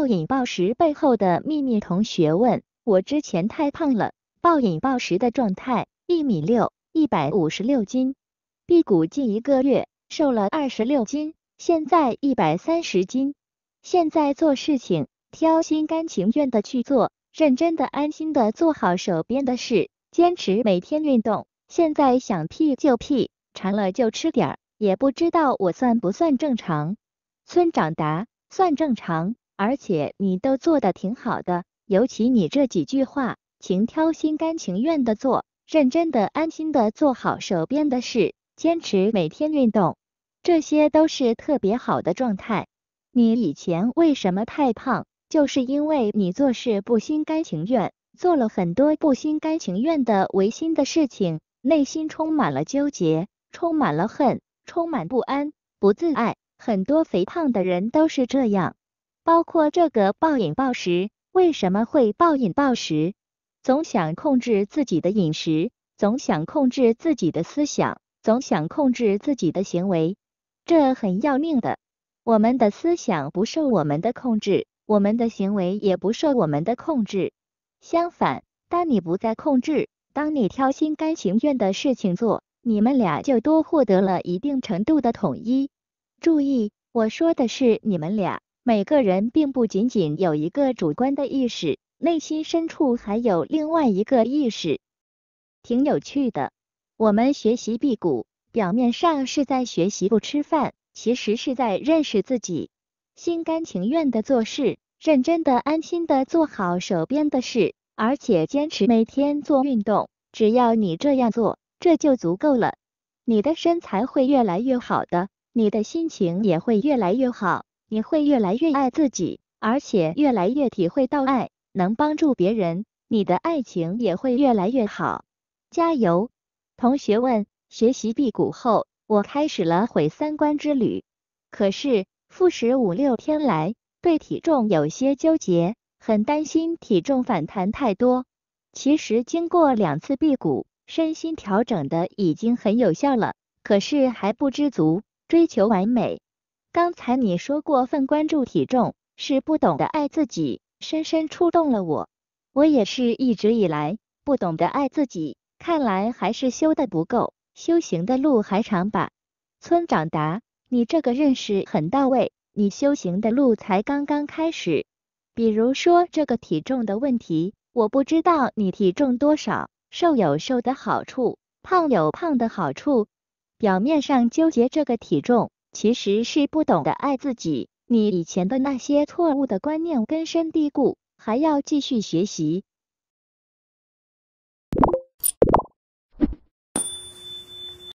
暴饮暴食背后的秘密。同学问我之前太胖了，暴饮暴食的状态，一米六，一百五十六斤，辟谷近一个月，瘦了二十六斤，现在一百三十斤。现在做事情挑心甘情愿的去做，认真的安心的做好手边的事，坚持每天运动。现在想屁就屁，馋了就吃点儿，也不知道我算不算正常。村长答：算正常。而且你都做的挺好的，尤其你这几句话，情挑心甘情愿的做，认真的安心的做好手边的事，坚持每天运动，这些都是特别好的状态。你以前为什么太胖？就是因为你做事不心甘情愿，做了很多不心甘情愿的违心的事情，内心充满了纠结，充满了恨，充满不安，不自爱。很多肥胖的人都是这样。包括这个暴饮暴食，为什么会暴饮暴食？总想控制自己的饮食，总想控制自己的思想，总想控制自己的行为，这很要命的。我们的思想不受我们的控制，我们的行为也不受我们的控制。相反，当你不再控制，当你挑心甘情愿的事情做，你们俩就多获得了一定程度的统一。注意，我说的是你们俩。每个人并不仅仅有一个主观的意识，内心深处还有另外一个意识，挺有趣的。我们学习辟谷，表面上是在学习不吃饭，其实是在认识自己，心甘情愿的做事，认真的、安心的做好手边的事，而且坚持每天做运动。只要你这样做，这就足够了。你的身材会越来越好的，你的心情也会越来越好。你会越来越爱自己，而且越来越体会到爱能帮助别人，你的爱情也会越来越好。加油！同学问，学习辟谷后，我开始了毁三观之旅，可是复食五六天来，对体重有些纠结，很担心体重反弹太多。其实经过两次辟谷，身心调整的已经很有效了，可是还不知足，追求完美。刚才你说过分关注体重是不懂得爱自己，深深触动了我。我也是一直以来不懂得爱自己，看来还是修的不够，修行的路还长吧。村长答：你这个认识很到位，你修行的路才刚刚开始。比如说这个体重的问题，我不知道你体重多少，瘦有瘦的好处，胖有胖的好处，表面上纠结这个体重。其实是不懂得爱自己，你以前的那些错误的观念根深蒂固，还要继续学习。